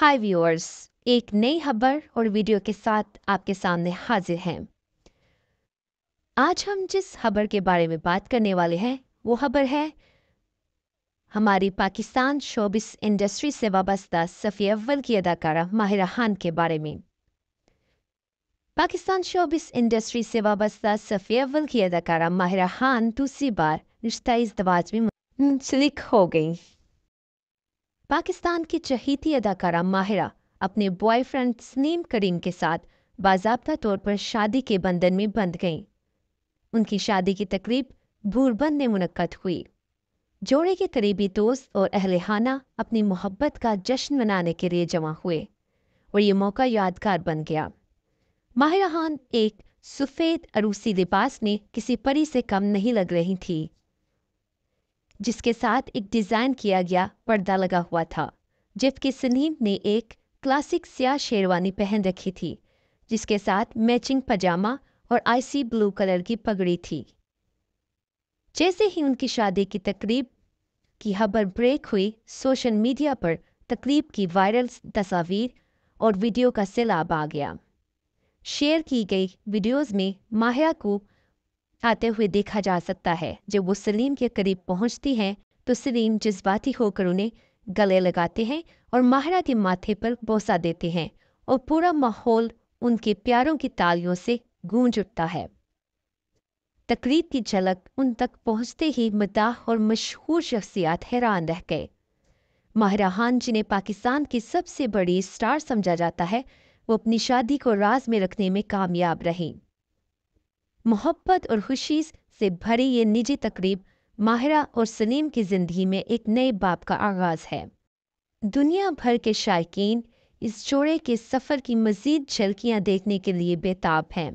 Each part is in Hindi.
हाय व्यूअर्स एक नई खबर और वीडियो के साथ आपके सामने हाजिर हैं आज हम जिस खबर के बारे में बात करने वाले हैं वो खबर है हमारी पाकिस्तान शोबिस इंडस्ट्री से वाबस्ता सफ़ी अव्वल की अदाकारा माहिरा खान के बारे में पाकिस्तान शोबिस इंडस्ट्री से वाबस्ता सफ़ी अव्वल की अदाकारा माहिरा खान दूसरी बार रिश्ता इस दवाज में मुंसलिक हो गई पाकिस्तान की चहेती अदाकारा माहिरा अपने बॉयफ्रेंड स्नीम करीम के साथ बाजाबता तौर पर शादी के बंधन में बंध गईं उनकी शादी की तकरीब भूरबंद में मुनक़द हुई जोड़े के करीबी दोस्त और अहलहाना अपनी मोहब्बत का जश्न मनाने के लिए जमा हुए और ये मौका यादगार बन गया माहिरा खान एक सफ़ेद अरूसी लिबास में किसी परी से कम नहीं लग रही थी जिसके साथ एक डिजाइन किया गया पर्दा लगा हुआ था जबकि सनीम ने एक क्लासिक स्या शेरवानी पहन रखी थी जिसके साथ मैचिंग पजामा और आईसी ब्लू कलर की पगड़ी थी जैसे ही उनकी शादी की तकरीब की खबर ब्रेक हुई सोशल मीडिया पर तकरीब की वायरल तस्वीर और वीडियो का सैलाब आ गया शेयर की गई वीडियोस में माहिया को आते हुए देखा जा सकता है जब वो सलीम के करीब पहुंचती हैं तो सलीम जज्बाती होकर उन्हें गले लगाते हैं और माहरा के माथे पर बोसा देते हैं और पूरा माहौल उनके प्यारों की तालियों से गूंज उठता है तकरीब की झलक उन तक पहुंचते ही मदाह और मशहूर शख्सियात हैरान रह गए खान जिन्हें पाकिस्तान की सबसे बड़ी स्टार समझा जाता है वो अपनी शादी को राज में रखने में कामयाब रहीं मोहब्बत और खुशी से भरी ये निजी तकरीब माहिरा और सलीम की ज़िंदगी में एक नए बाप का आगाज़ है दुनिया भर के शायकीन इस जोड़े के सफ़र की मज़ीद झलकियां देखने के लिए बेताब हैं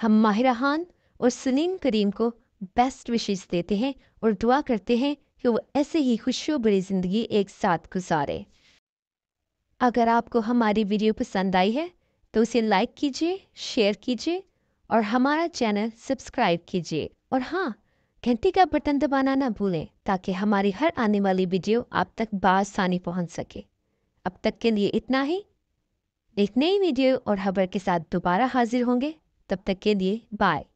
हम माहिरा खान और सलीम करीम को बेस्ट विशेष देते हैं और दुआ करते हैं कि वो ऐसे ही खुशियों भरी ज़िंदगी एक साथ गुजारे अगर आपको हमारी वीडियो पसंद आई है तो उसे लाइक कीजिए शेयर कीजिए और हमारा चैनल सब्सक्राइब कीजिए और हाँ घंटी का बटन दबाना ना भूलें ताकि हमारी हर आने वाली वीडियो आप तक बासानी पहुंच सके अब तक के लिए इतना ही एक नई वीडियो और खबर के साथ दोबारा हाजिर होंगे तब तक के लिए बाय